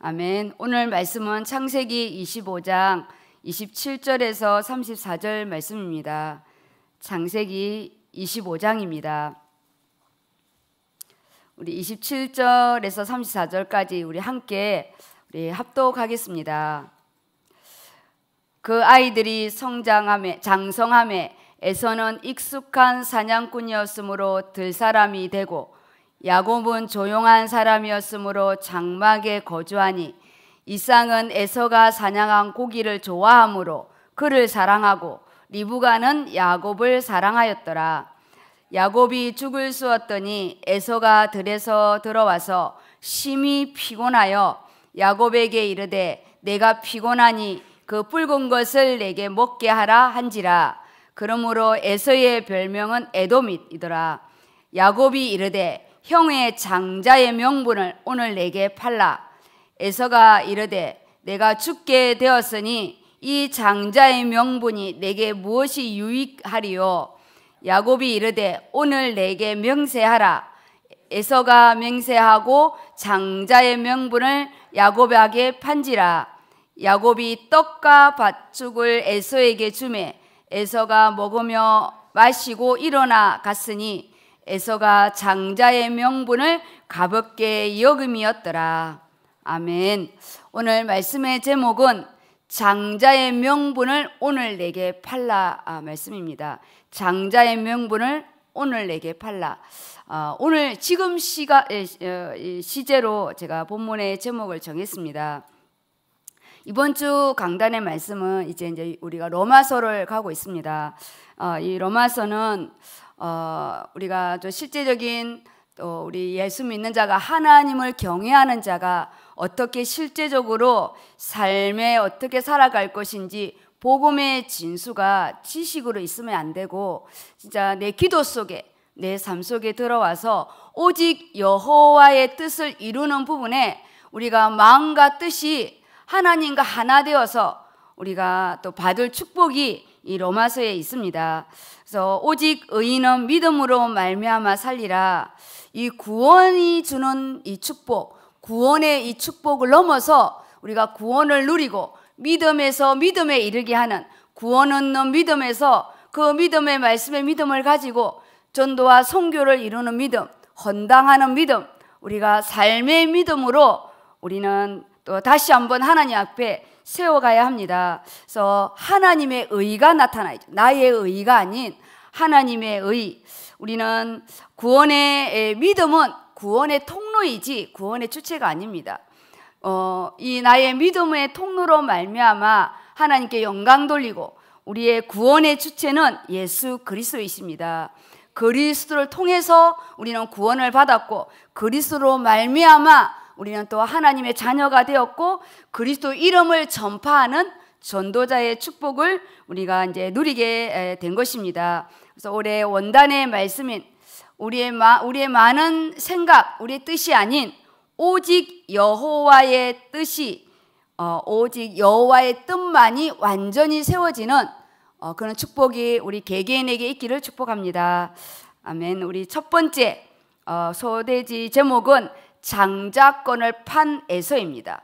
아멘. 오늘 말씀은 창세기 25장 27절에서 34절 말씀입니다. 창세기 25장입니다. 우리 27절에서 34절까지 우리 함께 우리 합독하겠습니다. 그 아이들이 성장함에 장성함에 에서는 익숙한 사냥꾼이었으므로 들사람이 되고 야곱은 조용한 사람이었으므로 장막에 거주하니 이상은 에서가 사냥한 고기를 좋아하므로 그를 사랑하고 리브가는 야곱을 사랑하였더라. 야곱이 죽을 수었더니 에서가 들에서 들어와서 심히 피곤하여 야곱에게 이르되 내가 피곤하니 그 붉은 것을 내게 먹게 하라 한지라. 그러므로 에서의 별명은 에돔이더라. 야곱이 이르되 형의 장자의 명분을 오늘 내게 팔라. 에서가 이르되 내가 죽게 되었으니 이 장자의 명분이 내게 무엇이 유익하리요? 야곱이 이르되 오늘 내게 명세하라. 에서가 명세하고 장자의 명분을 야곱에게 판지라. 야곱이 떡과 밭죽을 에서에게 주매 에서가 먹으며 마시고 일어나 갔으니 에서가 장자의 명분을 가볍게 여금이었더라. 아멘. 오늘 말씀의 제목은 장자의 명분을 오늘 내게 팔라 아, 말씀입니다. 장자의 명분을 오늘 내게 팔라. 아, 오늘 지금 시가 어, 시제로 제가 본문의 제목을 정했습니다. 이번 주 강단의 말씀은 이제 이제 우리가 로마서를 가고 있습니다. 아, 이 로마서는 어, 우리가 좀 실제적인 또 우리 예수 믿는 자가 하나님을 경외하는 자가 어떻게 실제적으로 삶에 어떻게 살아갈 것인지 복음의 진수가 지식으로 있으면 안 되고 진짜 내 기도 속에 내 삶 속에 들어와서 오직 여호와의 뜻을 이루는 부분에 우리가 마음과 뜻이 하나님과 하나 되어서 우리가 또 받을 축복이 이 로마서에 있습니다. 그래서 오직 의인은 믿음으로 말미암아 살리라. 이 구원이 주는 이 축복, 구원의 이 축복을 넘어서 우리가 구원을 누리고 믿음에서 믿음에 이르게 하는 구원 없는 믿음에서 그 믿음의 말씀의 믿음을 가지고 전도와 선교를 이루는 믿음, 헌당하는 믿음, 우리가 삶의 믿음으로 우리는 또 다시 한번 하나님 앞에 세워가야 합니다. 그래서 하나님의 의가 나타나야죠. 나의 의가 아닌 하나님의 의. 우리는 구원의 믿음은 구원의 통로이지 구원의 주체가 아닙니다. 어, 이 나의 믿음의 통로로 말미암아 하나님께 영광 돌리고 우리의 구원의 주체는 예수 그리스도이십니다. 그리스도를 통해서 우리는 구원을 받았고 그리스도로 말미암아 우리는 또 하나님의 자녀가 되었고 그리스도 이름을 전파하는 전도자의 축복을 우리가 이제 누리게 된 것입니다. 그래서 올해 원단의 말씀인 우리의 마, 우리의 많은 생각, 우리의 뜻이 아닌 오직 여호와의 뜻이 어, 오직 여호와의 뜻만이 완전히 세워지는 어, 그런 축복이 우리 개개인에게 있기를 축복합니다. 아멘. 우리 첫 번째 어, 소대지 제목은 장자권을 판에서입니다.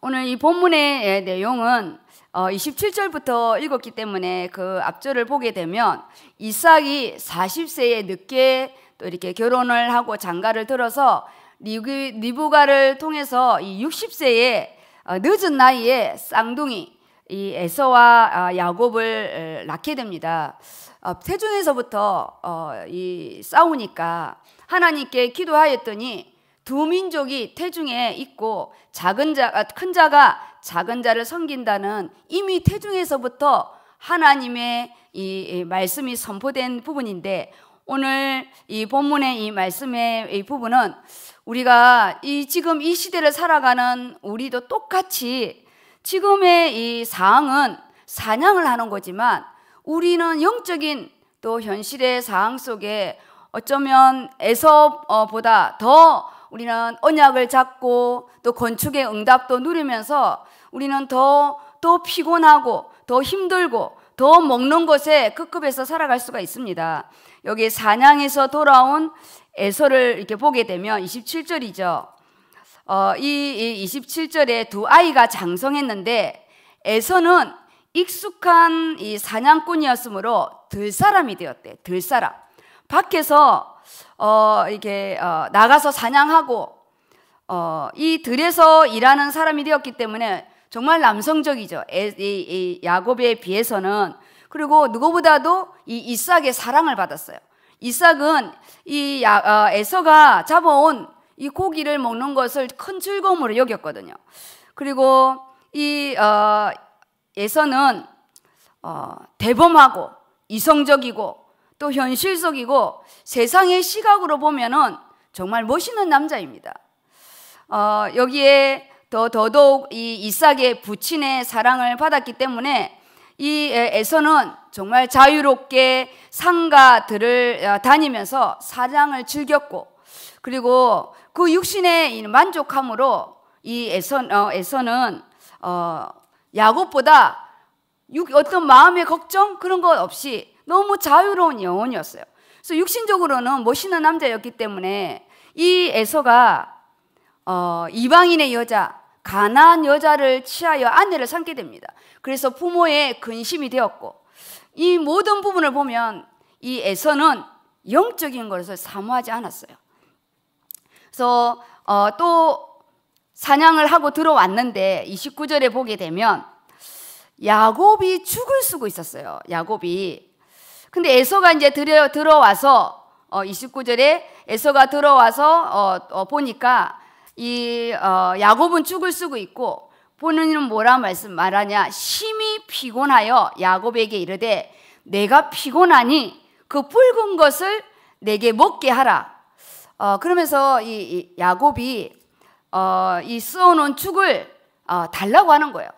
오늘 이 본문의 예, 내용은 27절부터 어, 읽었기 때문에 그 앞절을 보게 되면 이삭이 40세에 늦게 또 이렇게 결혼을 하고 장가를 들어서 리브가를 통해서 60세에 어, 늦은 나이에 쌍둥이 이 에서와 어, 야곱을 낳게 됩니다. 태중에서부터 이 싸우니까 하나님께 기도하였더니 두 민족이 태중에 있고 작은 자, 아, 큰 자가 작은 자를 섬긴다는 이미 태중에서부터 하나님의 이 말씀이 선포된 부분인데 오늘 이 본문의 이 말씀의 이 부분은 우리가 이 지금 이 시대를 살아가는 우리도 똑같이 지금의 이 상황은 사냥을 하는 거지만 우리는 영적인 또 현실의 상황 속에 어쩌면 에서보다 더 우리는 언약을 잡고 또 건축의 응답도 누리면서 우리는 더또 피곤하고 더 힘들고 더 먹는 것에 급급해서 살아갈 수가 있습니다. 여기 사냥에서 돌아온 에서를 이렇게 보게 되면 27절이죠. 어, 이, 이 27절에 두 아이가 장성했는데 에서는 익숙한 이 사냥꾼이었으므로 들사람이 되었대. 들사람. 밖에서 어 이게 어 나가서 사냥하고 어 이 들에서 일하는 사람이 되었기 때문에 정말 남성적이죠. 이, 야곱에 비해서는 그리고 누구보다도 이 이삭의 사랑을 받았어요. 이삭은 이 야, 어, 에서가 잡아온 이 고기를 먹는 것을 큰 즐거움으로 여겼거든요. 그리고 이 어, 에서는 어, 대범하고 이성적이고 또 현실적이고 세상의 시각으로 보면은 정말 멋있는 남자입니다. 어, 여기에 더 더더욱 이 이삭의 부친의 사랑을 받았기 때문에 이 에서는 정말 자유롭게 상가들을 어, 다니면서 사랑을 즐겼고 그리고 그 육신의 만족함으로 이 에서, 어, 에서는 어, 야곱보다 어떤 마음의 걱정 그런 것 없이 너무 자유로운 영혼이었어요. 그래서 육신적으로는 멋있는 남자였기 때문에 이 에서가 어, 이방인의 여자, 가난 여자를 취하여 아내를 삼게 됩니다. 그래서 부모의 근심이 되었고 이 모든 부분을 보면 이 에서는 영적인 것을 사모하지 않았어요. 그래서 어, 또 사냥을 하고 들어왔는데 29절에 보게 되면 야곱이 죽을 쓰고 있었어요. 야곱이 근데 에서가 이제 들여, 들어와서 어, 29절에 에서가 들어와서 어, 어, 보니까 이 어, 야곱은 죽을 쓰고 있고 본인은 뭐라 말씀 말하냐 심히 피곤하여 야곱에게 이르되 내가 피곤하니 그 붉은 것을 내게 먹게 하라. 어, 그러면서 이, 이 야곱이 어, 이 써놓은 죽을 어, 달라고 하는 거예요.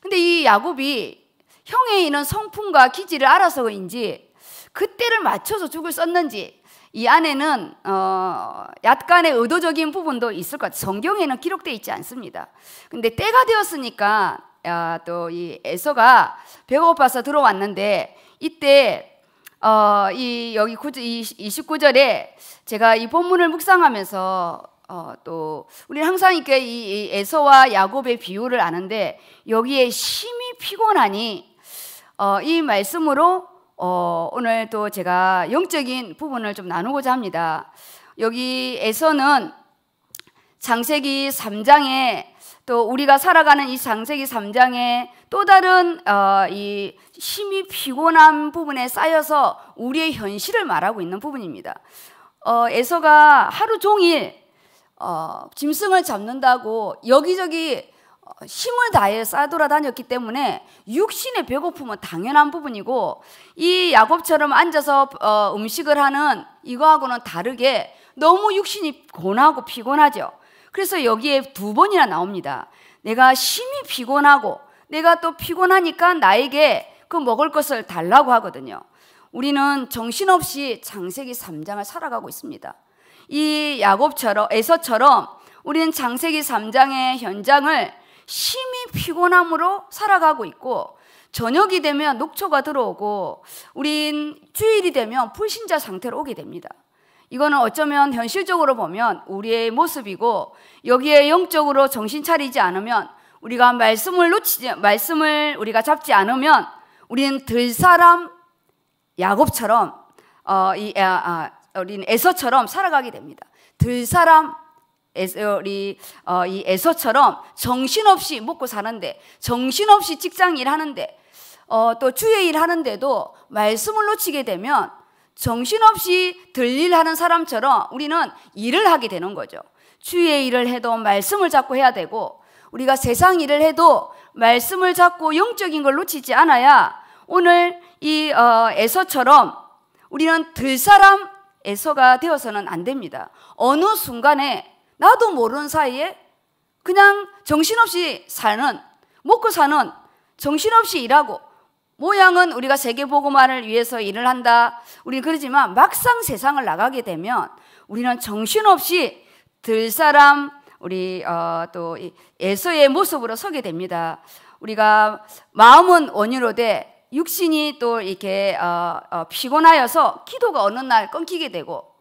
근데 이 야곱이 형에 있는 성품과 기질을 알아서인지 그때를 맞춰서 죽을 썼는지 이 안에는 어, 약간의 의도적인 부분도 있을 것 같아요. 성경에는 기록되어 있지 않습니다. 근데 때가 되었으니까 아, 또이 에서가 배고파서 들어왔는데 이때 어, 이 여기 29절에 제가 이 본문을 묵상하면서 어, 또 우리 항상 이렇게 이 에서와 야곱의 비유를 아는데 여기에 심히 피곤하니 어, 이 말씀으로 어, 오늘 또 제가 영적인 부분을 좀 나누고자 합니다. 여기에서는 장세기 3장에 또 우리가 살아가는 이 장세기 3장에 또 다른 어, 이 힘이 피곤한 부분에 쌓여서 우리의 현실을 말하고 있는 부분입니다. 어, 에서가 하루 종일 어, 짐승을 잡는다고 여기저기 어, 힘을 다해 싸돌아 다녔기 때문에 육신의 배고픔은 당연한 부분이고 이 야곱처럼 앉아서 어, 음식을 하는 이거하고는 다르게 너무 육신이 고나고 피곤하죠. 그래서 여기에 두 번이나 나옵니다. 내가 심히 피곤하고 내가 또 피곤하니까 나에게 그 먹을 것을 달라고 하거든요. 우리는 정신없이 장세기 3장을 살아가고 있습니다. 이 야곱처럼 에서처럼 우리는 장세기 3장의 현장을 심히 피곤함으로 살아가고 있고 저녁이 되면 녹초가 들어오고 우린 주일이 되면 불신자 상태로 오게 됩니다. 이거는 어쩌면 현실적으로 보면 우리의 모습이고 여기에 영적으로 정신 차리지 않으면 우리가 말씀을 놓치지 말씀을 우리가 잡지 않으면 우리는 들사람 야곱처럼 어, 이, 아, 아, 우리는 에서처럼 살아가게 됩니다. 들사람 우리 어, 이 에서처럼 정신없이 먹고 사는데 정신없이 직장 일하는데 어, 또 주의 일하는데도 말씀을 놓치게 되면 정신없이 들일하는 사람처럼 우리는 일을 하게 되는 거죠. 주의 일을 해도 말씀을 잡고 해야 되고 우리가 세상 일을 해도 말씀을 잡고 영적인 걸 놓치지 않아야 오늘 이 어, 에서처럼 우리는 들사람 에서가 되어서는 안 됩니다. 어느 순간에 나도 모르는 사이에 그냥 정신없이 사는, 먹고 사는, 정신없이 일하고, 모양은 우리가 세계보고만을 위해서 일을 한다. 우리는 그러지만 막상 세상을 나가게 되면 우리는 정신없이 들 사람, 우리, 어, 또, 에서의 모습으로 서게 됩니다. 우리가 마음은 원유로 돼, 육신이 또 이렇게 어, 어, 피곤하여서 기도가 어느 날 끊기게 되고,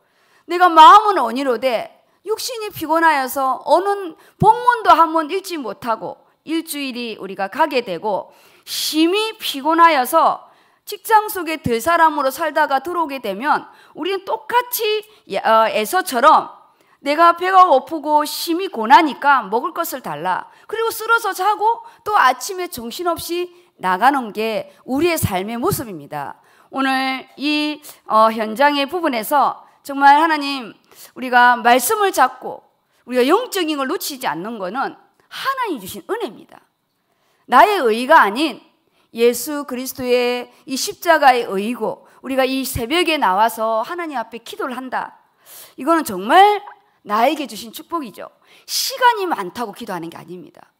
내가 마음은 원유로 돼, 육신이 피곤하여서 어느 본문도 한 번 읽지 못하고 일주일이 우리가 가게 되고 심히 피곤하여서 직장 속에 들 사람으로 살다가 들어오게 되면 우리는 똑같이 에서처럼 어, 내가 배가 고프고 심히 고나니까 먹을 것을 달라. 그리고 쓸어서 자고 또 아침에 정신없이 나가는 게 우리의 삶의 모습입니다. 오늘 이 어, 현장의 부분에서 정말 하나님 우리가 말씀을 잡고 우리가 영적인 걸 놓치지 않는 것은 하나님 이 주신 은혜입니다. 나의 의가 아닌 예수 그리스도의 이 십자가의 의고 우리가 이 새벽에 나와서 하나님 앞에 기도를 한다. 이거는 정말 나에게 주신 축복이죠. 시간이 많다고 기도하는 게 아닙니다.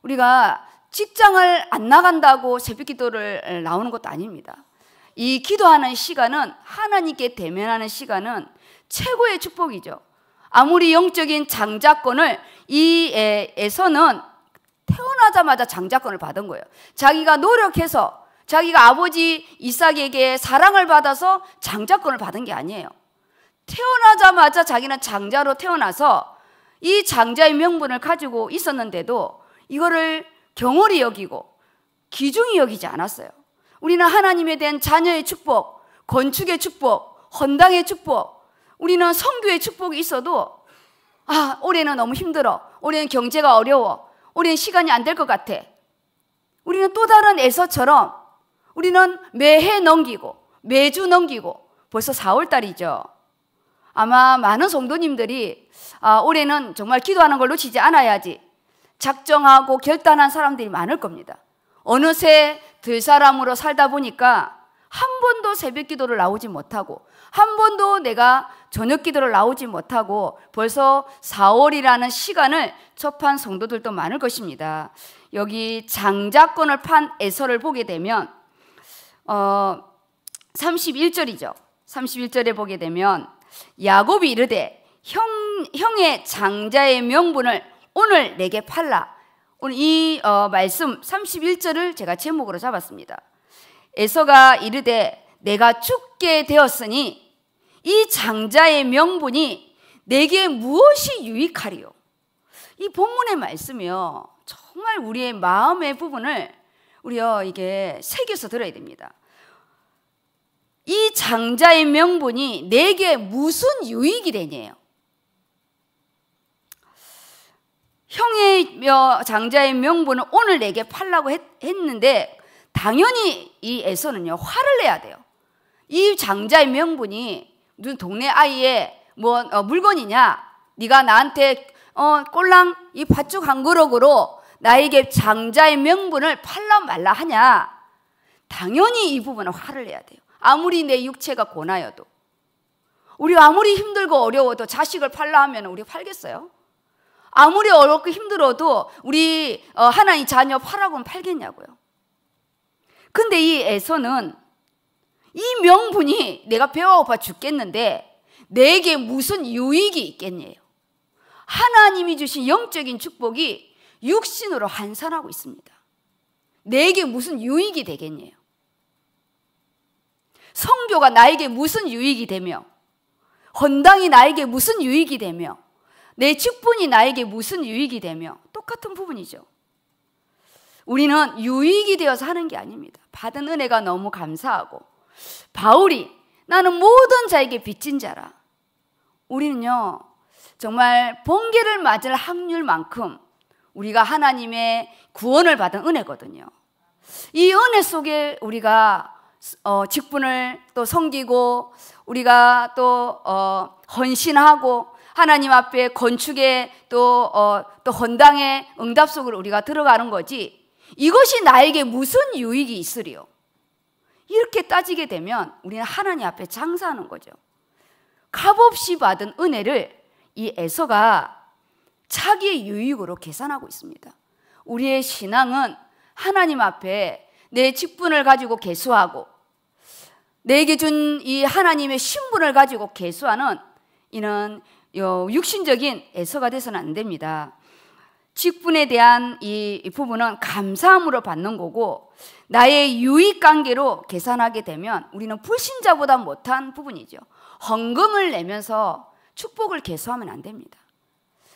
우리가 직장을 안 나간다고 새벽 기도를 나오는 것도 아닙니다. 이 기도하는 시간은 하나님께 대면하는 시간은 최고의 축복이죠. 아무리 영적인 장자권을 이에서는 태어나자마자 장자권을 받은 거예요. 자기가 노력해서 자기가 아버지 이삭에게 사랑을 받아서 장자권을 받은 게 아니에요. 태어나자마자 자기는 장자로 태어나서 이 장자의 명분을 가지고 있었는데도 이거를 경홀이 여기고 기중이 여기지 않았어요. 우리는 하나님에 대한 자녀의 축복, 건축의 축복, 헌당의 축복, 우리는 성교의 축복이 있어도 아, 올해는 너무 힘들어. 올해는 경제가 어려워. 올해는 시간이 안 될 것 같아. 우리는 또 다른 에서처럼 우리는 매해 넘기고 매주 넘기고 벌써 4월달이죠. 아마 많은 성도님들이 아, 올해는 정말 기도하는 걸로 지지 않아야지 작정하고 결단한 사람들이 많을 겁니다. 어느새 들 사람으로 살다 보니까 한 번도 새벽 기도를 나오지 못하고 한 번도 내가 저녁 기도를 나오지 못하고 벌써 4월이라는 시간을 접한 성도들도 많을 것입니다. 여기 장자권을 판 에서를 보게 되면 어 31절이죠. 31절에 보게 되면 야곱이 이르되 형 형의 장자의 명분을 오늘 내게 팔라. 오늘 이 어, 말씀 31절을 제가 제목으로 잡았습니다. 에서가 이르되 내가 죽게 되었으니 이 장자의 명분이 내게 무엇이 유익하리요? 이 본문의 말씀이요. 정말 우리의 마음의 부분을 우리요 이게 새겨서 들어야 됩니다. 이 장자의 명분이 내게 무슨 유익이 되냐요? 형의 장자의 명분을 오늘 내게 팔라고 했, 는데 당연히 이 에서는요 화를 내야 돼요. 이 장자의 명분이 무슨 동네 아이의 뭐 어, 물건이냐? 네가 나한테 어 꼴랑 이 팥죽 한 그릇으로 나에게 장자의 명분을 팔라 말라 하냐? 당연히 이 부분은 화를 내야 돼요. 아무리 내 육체가 고나여도 우리 아무리 힘들고 어려워도 자식을 팔라 하면 우리 팔겠어요? 아무리 어렵고 힘들어도 우리 어, 하나님 자녀 팔라고는 팔겠냐고요. 근데 이 에서는 이 명분이 내가 배워봐 죽겠는데 내게 무슨 유익이 있겠네요. 하나님이 주신 영적인 축복이 육신으로 환산하고 있습니다. 내게 무슨 유익이 되겠네요. 성교가 나에게 무슨 유익이 되며 헌당이 나에게 무슨 유익이 되며 내 직분이 나에게 무슨 유익이 되며 똑같은 부분이죠. 우리는 유익이 되어서 하는 게 아닙니다. 받은 은혜가 너무 감사하고 바울이 나는 모든 자에게 빚진 자라. 우리는요 정말 번개를 맞을 확률만큼 우리가 하나님의 구원을 받은 은혜거든요. 이 은혜 속에 우리가 어, 직분을 또 섬기고 우리가 또 어, 헌신하고 하나님 앞에 건축에 또또 어, 헌당의 응답 속을 우리가 들어가는 거지 이것이 나에게 무슨 유익이 있으리요? 이렇게 따지게 되면 우리는 하나님 앞에 장사하는 거죠. 값없이 받은 은혜를 이 에서가 자기의 유익으로 계산하고 있습니다. 우리의 신앙은 하나님 앞에 내 직분을 가지고 개수하고 내게 준 이 하나님의 신분을 가지고 개수하는 이는 육신적인 애서가 돼서는 안 됩니다. 직분에 대한 이 부분은 감사함으로 받는 거고 나의 유익 관계로 계산하게 되면 우리는 불신자보다 못한 부분이죠. 헌금을 내면서 축복을 개수하면 안 됩니다.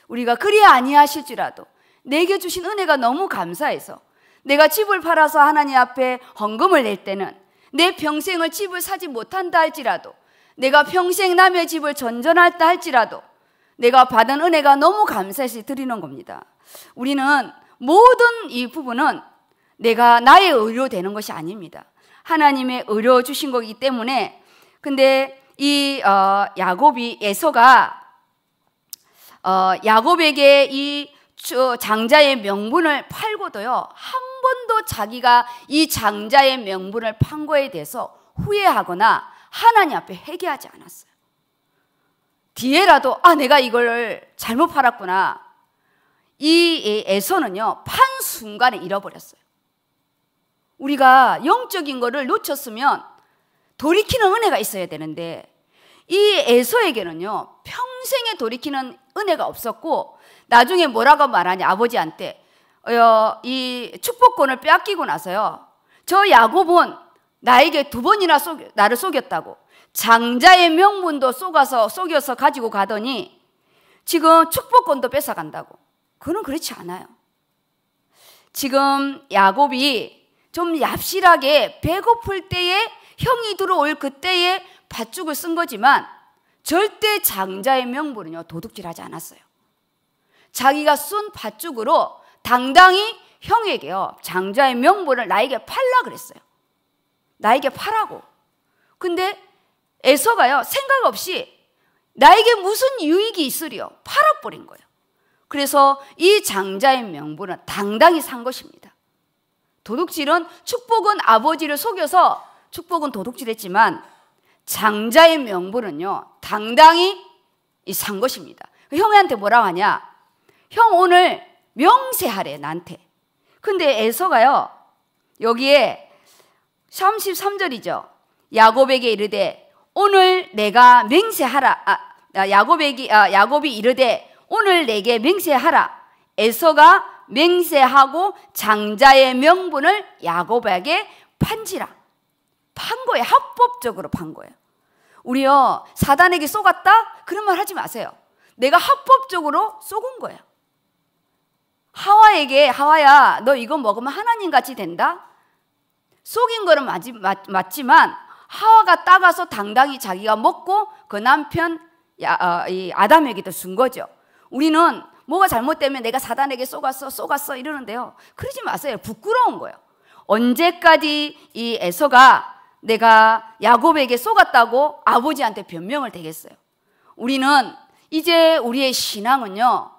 우리가 그리 아니하실지라도 내게 주신 은혜가 너무 감사해서 내가 집을 팔아서 하나님 앞에 헌금을 낼 때는 내 평생을 집을 사지 못한다 할지라도 내가 평생 남의 집을 전전할다 할지라도 내가 받은 은혜가 너무 감사시 드리는 겁니다. 우리는 모든 이 부분은 내가 나의 의료 되는 것이 아닙니다. 하나님의 의료 주신 거기 때문에 근데 이 어, 야곱이 에서가 어, 야곱에게 이 장자의 명분을 팔고도요 한 번도 자기가 이 장자의 명분을 판 거에 대해서 후회하거나 하나님 앞에 회개하지 않았어요. 뒤에라도 아 내가 이걸 잘못 팔았구나 이 애서는요 판 순간에 잃어버렸어요. 우리가 영적인 거를 놓쳤으면 돌이키는 은혜가 있어야 되는데 이 에서에게는요 평생에 돌이키는 은혜가 없었고 나중에 뭐라고 말하냐 아버지한테 어, 이 축복권을 빼앗기고 나서요 저 야곱은 나에게 두 번이나 속, 나를 속였다고 장자의 명분도 속아서 속여서 가지고 가더니 지금 축복권도 뺏어간다고. 그는 그렇지 않아요. 지금 야곱이 좀 얍실하게 배고플 때에 형이 들어올 그때에 팥죽을 쓴 거지만 절대 장자의 명분은요 도둑질하지 않았어요. 자기가 쓴 팥죽으로 당당히 형에게요 장자의 명분을 나에게 팔라 그랬어요. 나에게 팔라고. 근데 에서가요 생각 없이 나에게 무슨 유익이 있으리요 팔아버린 거예요. 그래서 이 장자의 명분은 당당히 산 것입니다. 도둑질은 축복은 아버지를 속여서 축복은 도둑질했지만 장자의 명분은요 당당히 산 것입니다. 그 형한테 뭐라고 하냐? 형 오늘 명세하래 나한테. 근데 에서가요 여기에 33절이죠. 야곱에게 이르되 오늘 내가 맹세하라. 아, 아, 야곱에게 아, 야곱이 이르되 오늘 내게 맹세하라. 에서가 맹세하고 장자의 명분을 야곱에게 판지라. 판 거예요. 합법적으로 판 거예요. 우리요 사단에게 속았다 그런 말 하지 마세요. 내가 합법적으로 속은 거예요. 하와에게 하와야 너 이거 먹으면 하나님 같이 된다. 속인 거는 맞 맞, 맞지만 하와가 따가서 당당히 자기가 먹고 그 남편 야, 어, 이 아담에게도 준 거죠. 우리는 뭐가 잘못되면 내가 사단에게 쏘갔어, 쏘갔어 이러는데요. 그러지 마세요. 부끄러운 거예요. 언제까지 이 에서가 내가 야곱에게 쏘갔다고 아버지한테 변명을 되겠어요. 우리는 이제 우리의 신앙은요,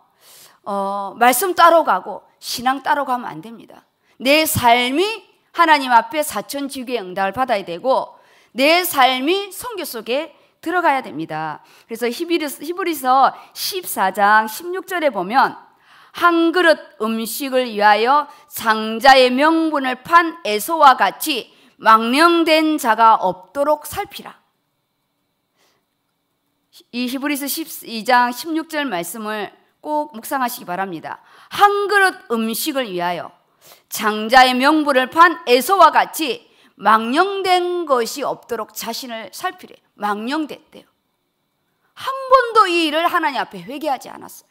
어, 말씀 따로 가고 신앙 따로 가면 안 됩니다. 내 삶이 하나님 앞에 사천 지구의 응답을 받아야 되고 내 삶이 성교 속에 들어가야 됩니다. 그래서 히브리서 14장 16절에 보면 한 그릇 음식을 위하여 장자의 명분을 판 애소와 같이 망령된 자가 없도록 살피라. 이 히브리서 12장 16절 말씀을 꼭 묵상하시기 바랍니다. 한 그릇 음식을 위하여 장자의 명분을 판 애소와 같이 망령된 것이 없도록 자신을 살피래요. 망령됐대요. 한 번도 이 일을 하나님 앞에 회개하지 않았어요.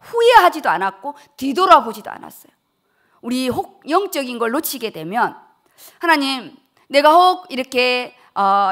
후회하지도 않았고 뒤돌아보지도 않았어요. 우리 혹 영적인 걸 놓치게 되면 하나님 내가 혹 이렇게 어,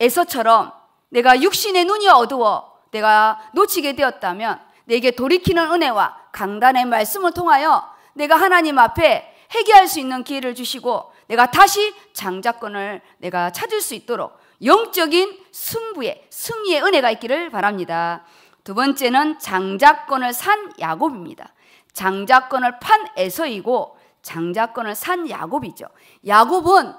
에서처럼 내가 육신의 눈이 어두워 내가 놓치게 되었다면 내게 돌이키는 은혜와 강단의 말씀을 통하여 내가 하나님 앞에 회개할 수 있는 기회를 주시고 내가 다시 장자권을 내가 찾을 수 있도록 영적인 승부의 승리의 은혜가 있기를 바랍니다. 두 번째는 장자권을 산 야곱입니다. 장자권을 판 에서이고 장자권을 산 야곱이죠. 야곱은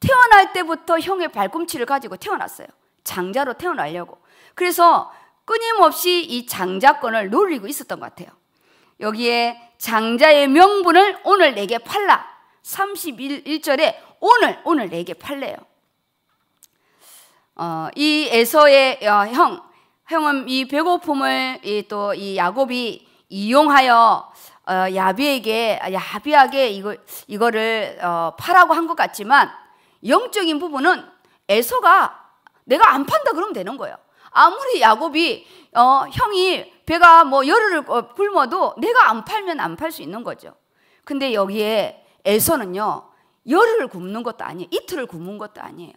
태어날 때부터 형의 발꿈치를 가지고 태어났어요. 장자로 태어나려고. 그래서 끊임없이 이 장자권을 노리고 있었던 것 같아요. 여기에 장자의 명분을 오늘 내게 팔라. 31절에 오늘, 오늘 내게 팔래요. 어, 이 에서의 어, 형, 형은 이 배고픔을 또 이 야곱이 이용하여 어, 야비에게 야비하게 이거 이거를 어, 파라고 한 것 같지만 영적인 부분은 에서가 내가 안 판다 그러면 되는 거예요. 아무리 야곱이 어, 형이 배가 뭐 열흘을 어, 굶어도 내가 안 팔면 안 팔 수 있는 거죠. 근데 여기에 에서는요 열흘을 굶는 것도 아니에요. 이틀을 굶은 것도 아니에요.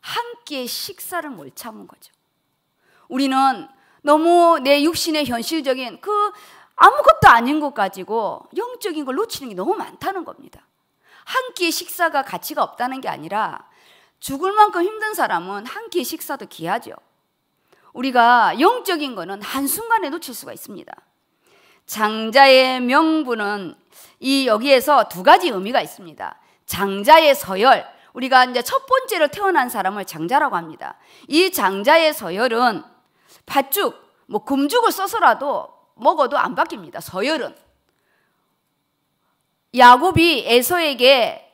한 끼의 식사를 못 참은 거죠. 우리는 너무 내 육신의 현실적인 그 아무것도 아닌 것 가지고 영적인 걸 놓치는 게 너무 많다는 겁니다. 한 끼의 식사가 가치가 없다는 게 아니라 죽을 만큼 힘든 사람은 한 끼의 식사도 귀하죠. 우리가 영적인 거는 한순간에 놓칠 수가 있습니다. 장자의 명분은 이 여기에서 두 가지 의미가 있습니다. 장자의 서열, 우리가 이제 첫 번째로 태어난 사람을 장자라고 합니다. 이 장자의 서열은 팥죽, 뭐 금죽을 써서라도 먹어도 안 바뀝니다. 서열은. 야곱이 에서에게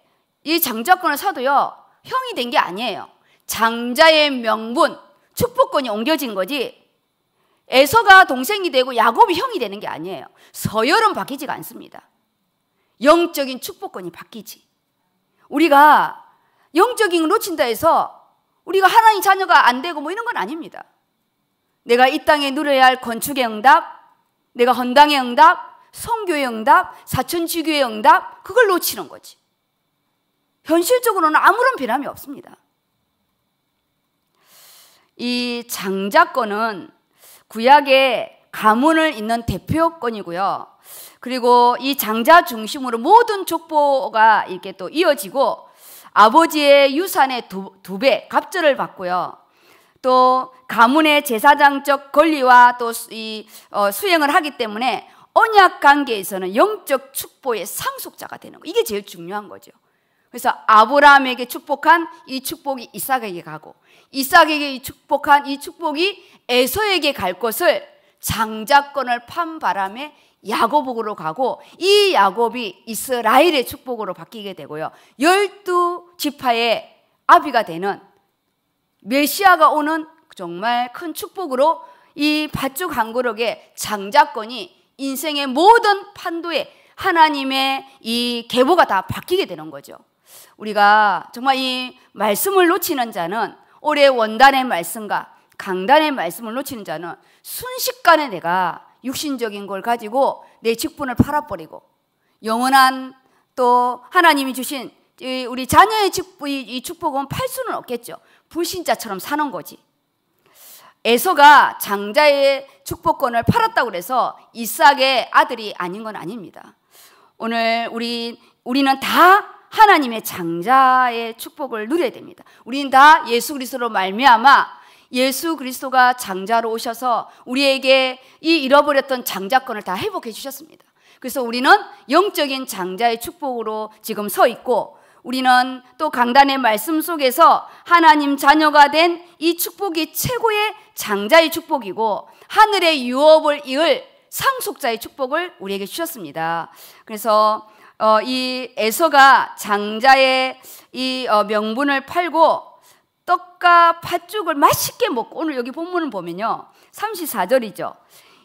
이 장자권을 사도요, 형이 된 게 아니에요. 장자의 명분, 축복권이 옮겨진 거지 에서가 동생이 되고 야곱이 형이 되는 게 아니에요. 서열은 바뀌지가 않습니다. 영적인 축복권이 바뀌지. 우리가 영적인 걸 놓친다 해서 우리가 하나님 자녀가 안 되고 뭐 이런 건 아닙니다. 내가 이 땅에 누려야 할 건축의 응답, 내가 헌당의 응답, 성교의 응답, 사천지교의 응답, 그걸 놓치는 거지. 현실적으로는 아무런 변함이 없습니다. 이 장자권은 구약의 가문을 잇는 대표권이고요. 그리고 이 장자 중심으로 모든 족보가 이렇게 또 이어지고 아버지의 유산의 두, 두 갑절을 받고요. 또 가문의 제사장적 권리와 또 이, 어, 수행을 하기 때문에 언약 관계에서는 영적 축복의 상속자가 되는 거. 이게 제일 중요한 거죠. 그래서 아브라함에게 축복한 이 축복이 이삭에게 가고 이삭에게 축복한 이 축복이 에서에게 갈 것을 장자권을 판 바람에 야곱으로 가고 이 야곱이 이스라엘의 축복으로 바뀌게 되고요. 열두 지파의 아비가 되는 메시아가 오는 정말 큰 축복으로 이 밧죽 한 그릇의 장자권이 인생의 모든 판도에 하나님의 이 계보가 다 바뀌게 되는 거죠. 우리가 정말 이 말씀을 놓치는 자는 올해 원단의 말씀과 강단의 말씀을 놓치는 자는 순식간에 내가 육신적인 걸 가지고 내 직분을 팔아버리고 영원한 또 하나님이 주신 우리 자녀의 축복, 이 축복은 팔 수는 없겠죠. 불신자처럼 사는 거지. 에서가 장자의 축복권을 팔았다고 그래서 이삭의 아들이 아닌 건 아닙니다. 오늘 우리 우리는 다 하나님의 장자의 축복을 누려야 됩니다. 우리다 예수 그리스도로 말미암아 예수 그리스도가 장자로 오셔서 우리에게 이 잃어버렸던 장자권을 다 회복해 주셨습니다. 그래서 우리는 영적인 장자의 축복으로 지금 서 있고 우리는 또 강단의 말씀 속에서 하나님 자녀가 된 이 축복이 최고의 장자의 축복이고 하늘의 유업을 이을 상속자의 축복을 우리에게 주셨습니다. 그래서 어, 이 에서가 장자의 이 어, 명분을 팔고 떡과 팥죽을 맛있게 먹고 오늘 여기 본문을 보면요. 34절이죠.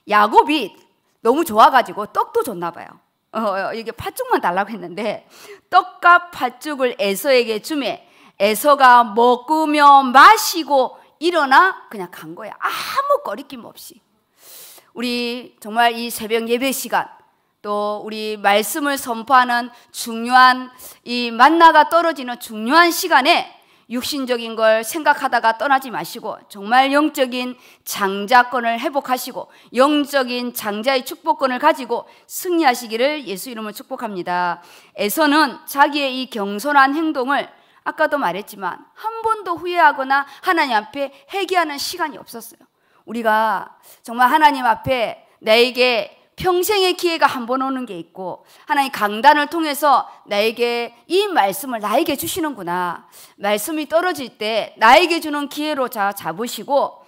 야곱이 너무 좋아가지고 떡도 줬나 봐요. 어, 어, 이게 팥죽만 달라고 했는데 떡과 팥죽을 에서에게 주매 에서가 먹으며 마시고 일어나 그냥 간 거야. 아무 거리낌 없이. 우리 정말 이 새벽 예배 시간 또 우리 말씀을 선포하는 중요한 이 만나가 떨어지는 중요한 시간에 육신적인 걸 생각하다가 떠나지 마시고 정말 영적인 장자권을 회복하시고 영적인 장자의 축복권을 가지고 승리하시기를 예수 이름을 축복합니다. 에서는 자기의 이 경솔한 행동을 아까도 말했지만 한 번도 후회하거나 하나님 앞에 회개하는 시간이 없었어요. 우리가 정말 하나님 앞에 나게 평생의 기회가 한 번 오는 게 있고 하나님 강단을 통해서 나에게 이 말씀을 나에게 주시는구나. 말씀이 떨어질 때 나에게 주는 기회로 자 잡으시고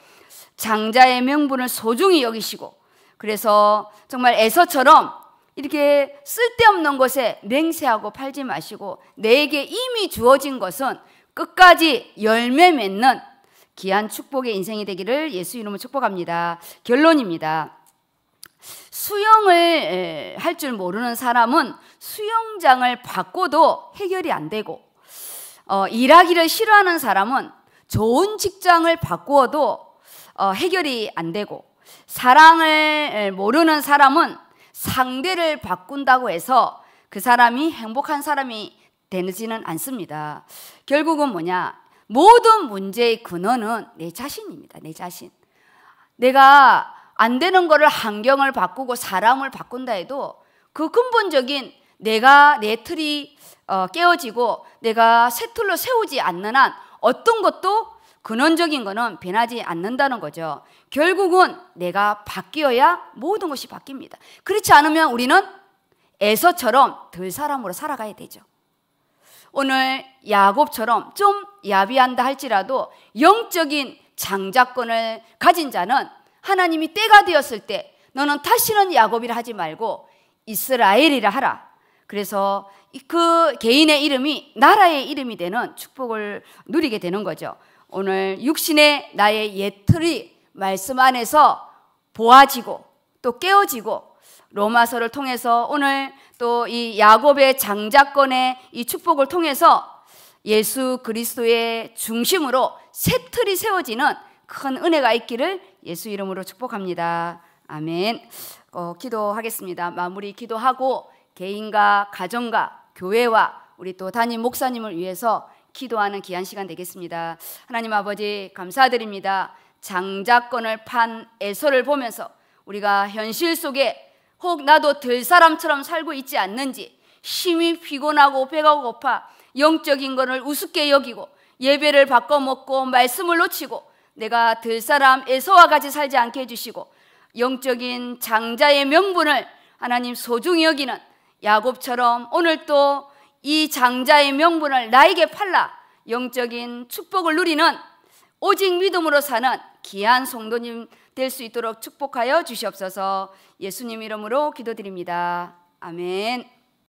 장자의 명분을 소중히 여기시고 그래서 정말 에서처럼 이렇게 쓸데없는 것에 맹세하고 팔지 마시고 내게 이미 주어진 것은 끝까지 열매 맺는 귀한 축복의 인생이 되기를 예수 이름으로 축복합니다. 결론입니다. 수영을 할 줄 모르는 사람은 수영장을 바꿔도 해결이 안 되고 어, 일하기를 싫어하는 사람은 좋은 직장을 바꾸어도 어, 해결이 안 되고 사랑을 모르는 사람은 상대를 바꾼다고 해서 그 사람이 행복한 사람이 되지는 않습니다. 결국은 뭐냐? 모든 문제의 근원은 내 자신입니다. 내 자신. 내가 안 되는 거를 환경을 바꾸고 사람을 바꾼다 해도 그 근본적인 내가 내 틀이 어, 깨어지고 내가 새 틀로 세우지 않는 한 어떤 것도 근원적인 거는 변하지 않는다는 거죠. 결국은 내가 바뀌어야 모든 것이 바뀝니다. 그렇지 않으면 우리는 에서처럼 덜 사람으로 살아가야 되죠. 오늘 야곱처럼 좀 야비한다 할지라도 영적인 장자권을 가진 자는 하나님이 때가 되었을 때 너는 다시는 야곱이라 하지 말고 이스라엘이라 하라. 그래서 그 개인의 이름이 나라의 이름이 되는 축복을 누리게 되는 거죠. 오늘 육신의 나의 예틀이 말씀 안에서 보아지고 또 깨어지고 로마서를 통해서 오늘 또 이 야곱의 장자권의 이 축복을 통해서 예수 그리스도의 중심으로 새 틀이 세워지는 큰 은혜가 있기를 예수 이름으로 축복합니다. 아멘. 어, 기도하겠습니다. 마무리 기도하고 개인과 가정과 교회와 우리 또 담임 목사님을 위해서 기도하는 귀한 시간 되겠습니다. 하나님 아버지 감사드립니다. 장자권을 판 애서를 보면서 우리가 현실 속에 혹 나도 들 사람처럼 살고 있지 않는지 힘이 피곤하고 배가 고파 영적인 것을 우습게 여기고 예배를 바꿔먹고 말씀을 놓치고 내가 들사람 에서와 같이 살지 않게 해주시고 영적인 장자의 명분을 하나님 소중히 여기는 야곱처럼 오늘또 이 장자의 명분을 나에게 팔라 영적인 축복을 누리는 오직 믿음으로 사는 귀한 성도님 될 수 있도록 축복하여 주시옵소서 예수님 이름으로 기도드립니다. 아멘.